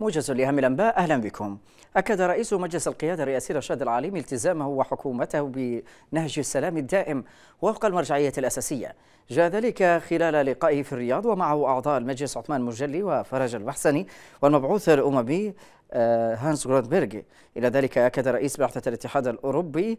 موجز لأهم الأنباء أهلا بكم أكد رئيس مجلس القيادة الرئاسي رشاد العليمي التزامه وحكومته بنهج السلام الدائم وفق المرجعية الأساسية جاء ذلك خلال لقائه في الرياض ومعه أعضاء المجلس عثمان مجلي وفرج البحسني والمبعوث الأممي آه، هانس جرودبرغ إلى ذلك أكد رئيس بعثة الاتحاد الأوروبي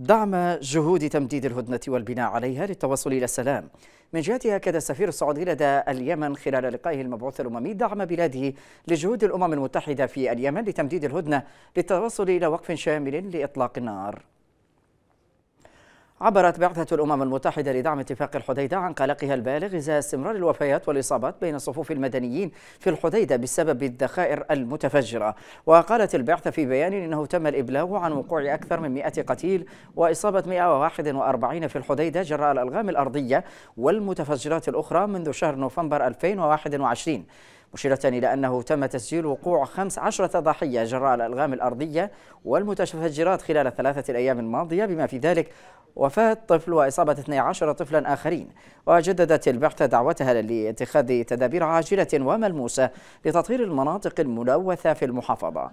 دعم جهود تمديد الهدنة والبناء عليها للتوصل إلى السلام من جهته أكد السفير السعودي لدى اليمن خلال لقائه المبعوث الأممي دعم بلاده لجهود الأمم المتحدة في اليمن لتمديد الهدنة للتوصل إلى وقف شامل لإطلاق النار عبرت بعثة الأمم المتحدة لدعم اتفاق الحديدة عن قلقها البالغ إزاء استمرار الوفيات والإصابات بين صفوف المدنيين في الحديدة بسبب الذخائر المتفجرة وقالت البعثة في بيان إنه تم الإبلاغ عن وقوع أكثر من 100 قتيل وإصابة 141 في الحديدة جراء الألغام الأرضية والمتفجرات الأخرى منذ شهر نوفمبر 2021 مشيرة إلى أنه تم تسجيل وقوع 15 ضحية جراء الألغام الأرضية والمتفجرات خلال الثلاثة الأيام الماضية بما في ذلك وفاة طفل وإصابة 12 طفلا آخرين وجددت البعثة دعوتها لاتخاذ تدابير عاجلة وملموسة لتطهير المناطق الملوثة في المحافظة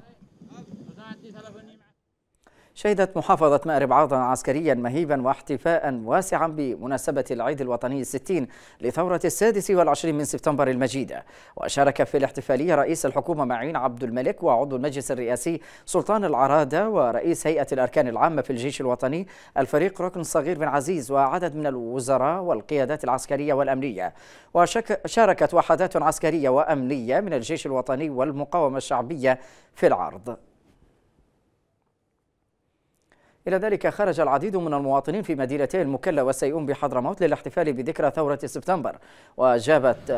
شهدت محافظة مأرب عرضا عسكريا مهيبا واحتفاء واسعا بمناسبة العيد الوطني الستين لثورة السادس والعشرين من سبتمبر المجيدة وشارك في الاحتفالية رئيس الحكومة معين عبد الملك وعضو المجلس الرئاسي سلطان العرادة ورئيس هيئة الأركان العامة في الجيش الوطني الفريق ركن صغير بن عزيز وعدد من الوزراء والقيادات العسكرية والأمنية وشاركت وحدات عسكرية وأمنية من الجيش الوطني والمقاومة الشعبية في العرض إلى ذلك خرج العديد من المواطنين في مدينتي المكلا والسيئون بحضرموت للاحتفال بذكرى ثورة سبتمبر وجابت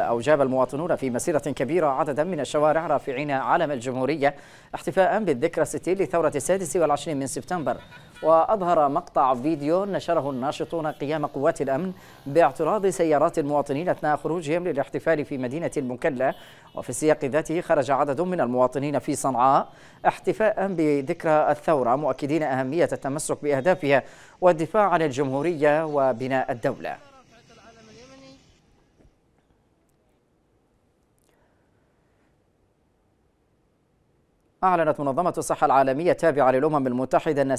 أو جاب المواطنون في مسيرة كبيرة عددا من الشوارع رافعين علم الجمهورية احتفاء بالذكرى الستين لثورة السادس والعشرين من سبتمبر وأظهر مقطع فيديو نشره الناشطون قيام قوات الأمن باعتراض سيارات المواطنين أثناء خروجهم للاحتفال في مدينة المكلا وفي السياق ذاته خرج عدد من المواطنين في صنعاء احتفاء بذكرى الثورة مؤكدين أهمية التمسك بأهدافها والدفاع عن الجمهورية وبناء الدولة أعلنت منظمة الصحة العالمية التابعة للأمم المتحدة أن 46%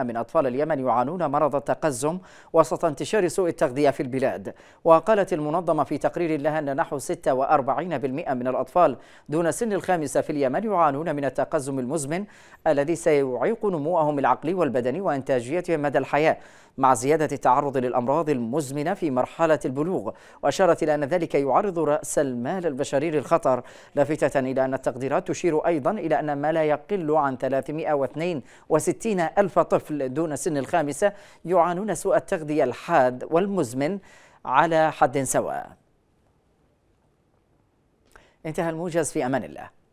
من أطفال اليمن يعانون مرض التقزم وسط انتشار سوء التغذية في البلاد وقالت المنظمة في تقرير لها أن نحو 46% من الأطفال دون سن الخامسة في اليمن يعانون من التقزم المزمن الذي سيعيق نموهم العقلي والبدني وإنتاجيتهم مدى الحياة مع زيادة التعرض للأمراض المزمنة في مرحلة البلوغ وأشارت إلى أن ذلك يعرض رأس المال البشري للخطر لافتة إلى أن التقديرات تشير أيضا أيضا إلى أن ما لا يقل عن 362 ألف طفل دون سن الخامسة يعانون سوء التغذية الحاد والمزمن على حد سواء انتهى الموجز في أمان الله